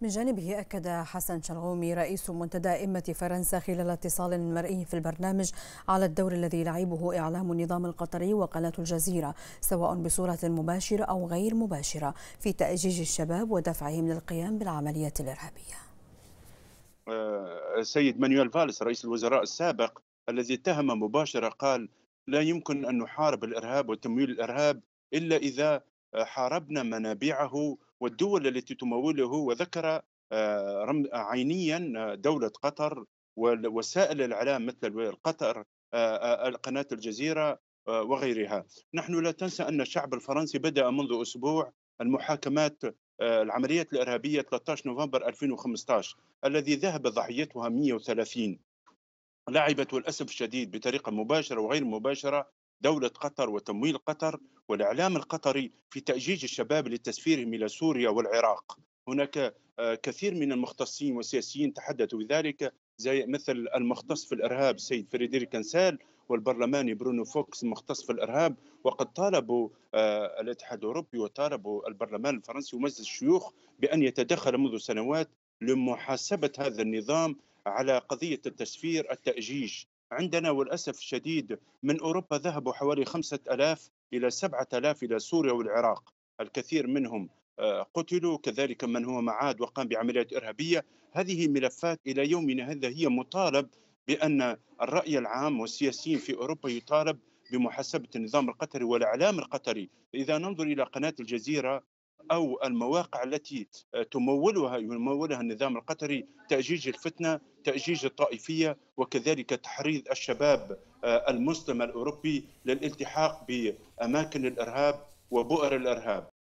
من جانبه أكد حسن شلغومي رئيس منتدى إمة فرنسا خلال اتصال مرئي في البرنامج على الدور الذي لعبه إعلام النظام القطري وقناة الجزيرة سواء بصورة مباشرة أو غير مباشرة في تأجيج الشباب ودفعهم للقيام بالعملية الإرهابية السيد آه، مانويل فالس رئيس الوزراء السابق الذي اتهم مباشرة قال لا يمكن أن نحارب الإرهاب وتمويل الإرهاب إلا إذا حاربنا منابعه والدول التي تموله وذكر آه، عينيا آه، دولة قطر ووسائل الإعلام مثل قطر آه، قناة الجزيرة وغيرها نحن لا تنسى أن الشعب الفرنسي بدأ منذ أسبوع المحاكمات العمليات الإرهابية 13 نوفمبر 2015 الذي ذهب ضحيتها 130 لعبت والأسف الشديد بطريقة مباشرة وغير مباشرة دولة قطر وتمويل قطر والإعلام القطري في تأجيج الشباب لتسفيرهم إلى سوريا والعراق هناك آه، كثير من المختصين والسياسيين تحدثوا بذلك زي مثل المختص في الإرهاب سيد فريدريك كنسال والبرلماني برونو فوكس مختص في الإرهاب وقد طالبوا آه، الاتحاد الأوروبي وطالبوا البرلمان الفرنسي ومجلس الشيوخ بأن يتدخل منذ سنوات لمحاسبة هذا النظام على قضية التسفير التأجيج عندنا والأسف الشديد من أوروبا ذهبوا حوالي خمسة ألاف إلى سبعة ألاف إلى سوريا والعراق الكثير منهم آه، قتلوا كذلك من هو معاد وقام بعمليات إرهابية هذه ملفات إلى يومنا هذا هي مطالب بأن الرأي العام والسياسيين في أوروبا يطالب بمحاسبة النظام القطري والإعلام القطري إذا ننظر إلى قناة الجزيرة أو المواقع التي آه، تمولها يمولها النظام القطري تأجيج الفتنة التأجيج الطائفية وكذلك تحريض الشباب آه، المسلم الأوروبي للالتحاق بأماكن الإرهاب وبؤر الإرهاب